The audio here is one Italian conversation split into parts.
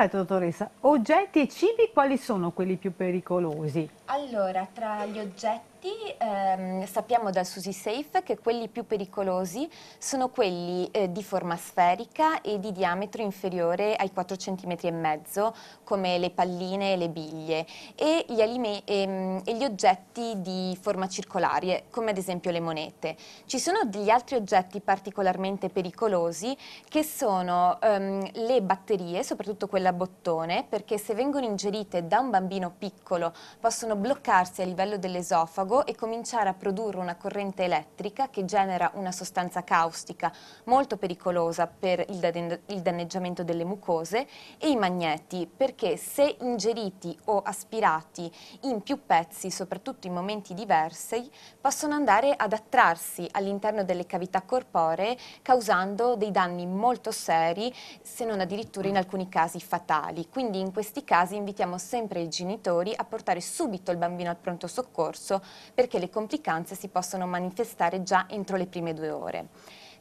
Perfetto, dottoressa. Oggetti e cibi quali sono quelli più pericolosi? Allora, tra gli oggetti infatti ehm, sappiamo dal Susi Safe che quelli più pericolosi sono quelli eh, di forma sferica e di diametro inferiore ai 4 cm e mezzo, come le palline e le biglie, e gli, ehm, e gli oggetti di forma circolare, come ad esempio le monete. Ci sono degli altri oggetti particolarmente pericolosi che sono ehm, le batterie, soprattutto quella a bottone, perché se vengono ingerite da un bambino piccolo possono bloccarsi a livello dell'esofago fuoco e cominciare a produrre una corrente elettrica che genera una sostanza caustica molto pericolosa per il danneggiamento delle mucose e i magneti perché se ingeriti o aspirati in più pezzi, soprattutto in momenti diversi, possono andare ad attrarsi all'interno delle cavità corporee causando dei danni molto seri se non addirittura in alcuni casi fatali. Quindi in questi casi invitiamo sempre i genitori a portare subito il bambino al pronto soccorso perché le complicanze si possono manifestare già entro le prime due ore.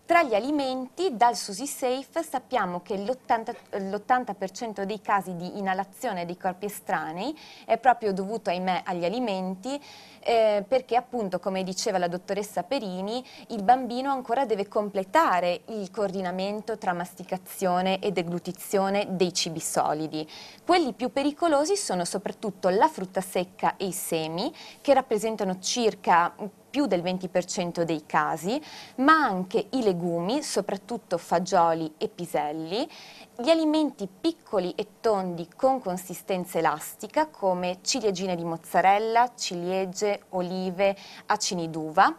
Tra gli alimenti, dal SusiSafe sappiamo che l'80% dei casi di inalazione dei corpi estranei è proprio dovuto, ahimè, agli alimenti, eh, perché appunto, come diceva la dottoressa Perini, il bambino ancora deve completare il coordinamento tra masticazione e deglutizione dei cibi solidi. Quelli più pericolosi sono soprattutto la frutta secca e i semi, che rappresentano circa più del 20% dei casi, ma anche i legumi, soprattutto fagioli e piselli, gli alimenti piccoli e tondi con consistenza elastica come ciliegine di mozzarella, ciliegie, olive, acini d'uva,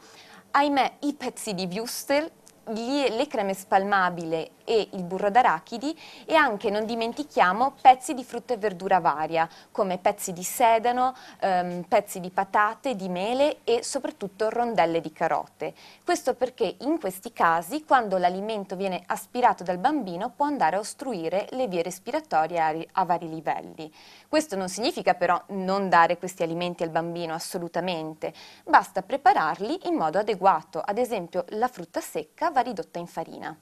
ahimè i pezzi di wurstel, le creme spalmabile e il burro d'arachidi e anche, non dimentichiamo, pezzi di frutta e verdura varia, come pezzi di sedano, ehm, pezzi di patate, di mele e soprattutto rondelle di carote. Questo perché in questi casi, quando l'alimento viene aspirato dal bambino, può andare a ostruire le vie respiratorie a vari livelli. Questo non significa però non dare questi alimenti al bambino assolutamente, basta prepararli in modo adeguato, ad esempio la frutta secca va ridotta in farina.